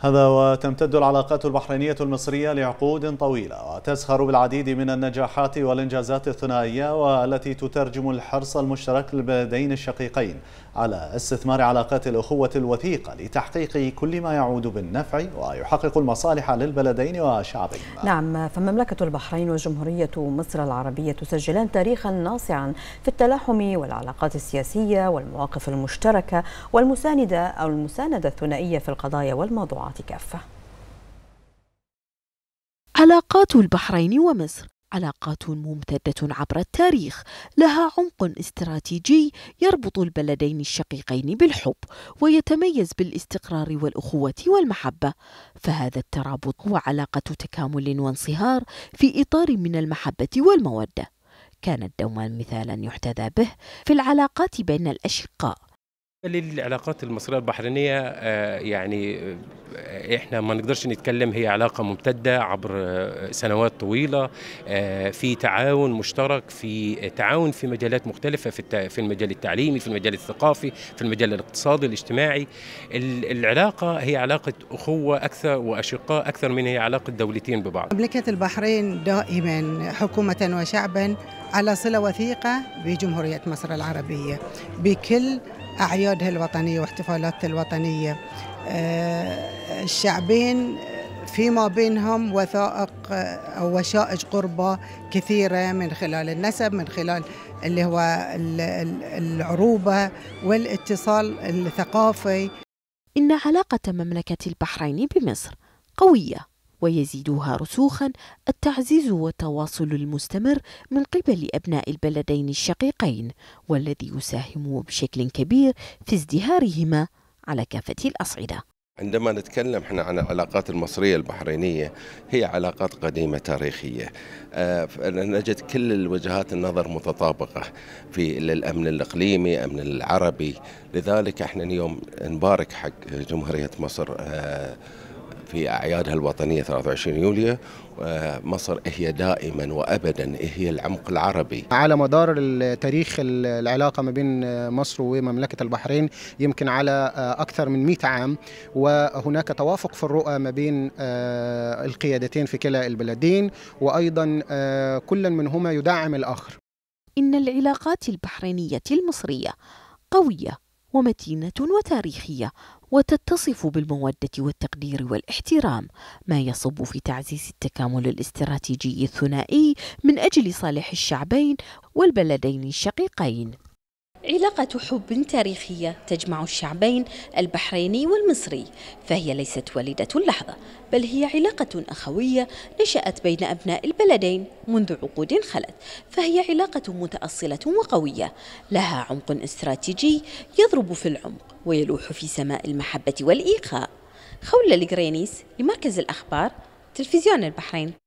هذا وتمتد العلاقات البحرينية المصرية لعقود طويلة وتزخر بالعديد من النجاحات والإنجازات الثنائية والتي تترجم الحرص المشترك بين الشقيقين على استثمار علاقات الأخوة الوثيقة لتحقيق كل ما يعود بالنفع ويحقق المصالح للبلدين وشعبهما نعم فمملكة البحرين وجمهورية مصر العربية تسجلان تاريخا ناصعا في التلاحم والعلاقات السياسية والمواقف المشتركة والمساندة أو المساندة الثنائية في القضايا والموضوعات القطاعات كافة علاقات البحرين ومصر علاقات ممتدة عبر التاريخ لها عمق استراتيجي يربط البلدين الشقيقين بالحب ويتميز بالاستقرار والأخوة والمحبة فهذا الترابط هو علاقة تكامل وانصهار في إطار من المحبة والمودة كانت دوما مثالا يحتذى به في العلاقات بين الأشقاء للعلاقات المصريه البحرينيه آه، يعني آه، احنا ما نقدرش نتكلم هي علاقه ممتده عبر آه، سنوات طويله في تعاون مشترك في تعاون في مجالات مختلفه في في المجال التعليمي في المجال الثقافي في المجال الاقتصادي الاجتماعي العلاقه هي علاقه اخوه اكثر واشقاء اكثر من هي علاقه دولتين ببعض مملكه البحرين دائما حكومه وشعبا على صله وثيقه بجمهوريه مصر العربيه بكل أعيادها الوطنية واحتفالاتها الوطنية آه، الشعبين فيما بينهم وثائق آه، أو وشائج قربة كثيرة من خلال النسب من خلال اللي هو العروبة والاتصال الثقافي إن علاقة مملكة البحرين بمصر قوية ويزيدها رسوخا التعزيز والتواصل المستمر من قبل أبناء البلدين الشقيقين والذي يساهم بشكل كبير في ازدهارهما على كافة الأصعدة عندما نتكلم احنا عن العلاقات المصرية البحرينية هي علاقات قديمة تاريخية آه، نجد كل وجهات النظر متطابقة في الأمن الإقليمي أمن العربي لذلك احنا اليوم نبارك حق جمهورية مصر آه، في أعيادها الوطنية 23 يوليو آه، مصر هي دائما وأبدا هي العمق العربي على مدار التاريخ العلاقة ما بين مصر ومملكة البحرين يمكن على آه، أكثر من 100 عام وهناك توافق في الرؤى ما بين آه، القيادتين في كلا البلدين وأيضا كل منهما يدعم الآخر إن العلاقات البحرينية المصرية قوية ومتينة وتاريخية وتتصف بالمودة والتقدير والاحترام ما يصب في تعزيز التكامل الاستراتيجي الثنائي من أجل صالح الشعبين والبلدين الشقيقين علاقة حب تاريخية تجمع الشعبين البحريني والمصري فهي ليست وليدة اللحظة بل هي علاقة أخوية نشأت بين أبناء البلدين منذ عقود خلت فهي علاقة متأصلة وقوية لها عمق استراتيجي يضرب في العمق ويلوح في سماء المحبة والإيقاء خولة القرينيس لمركز الأخبار تلفزيون البحرين